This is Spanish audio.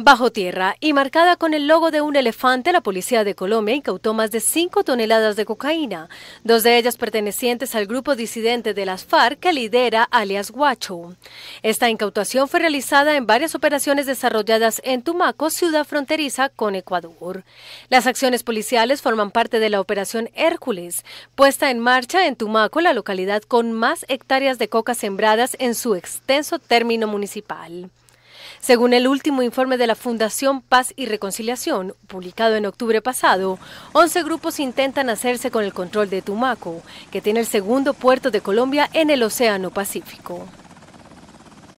Bajo tierra y marcada con el logo de un elefante, la policía de Colombia incautó más de 5 toneladas de cocaína, dos de ellas pertenecientes al grupo disidente de las FARC que lidera alias Guacho. Esta incautación fue realizada en varias operaciones desarrolladas en Tumaco, ciudad fronteriza con Ecuador. Las acciones policiales forman parte de la operación Hércules, puesta en marcha en Tumaco, la localidad con más hectáreas de coca sembradas en su extenso término municipal. Según el último informe de la Fundación Paz y Reconciliación, publicado en octubre pasado, 11 grupos intentan hacerse con el control de Tumaco, que tiene el segundo puerto de Colombia en el Océano Pacífico.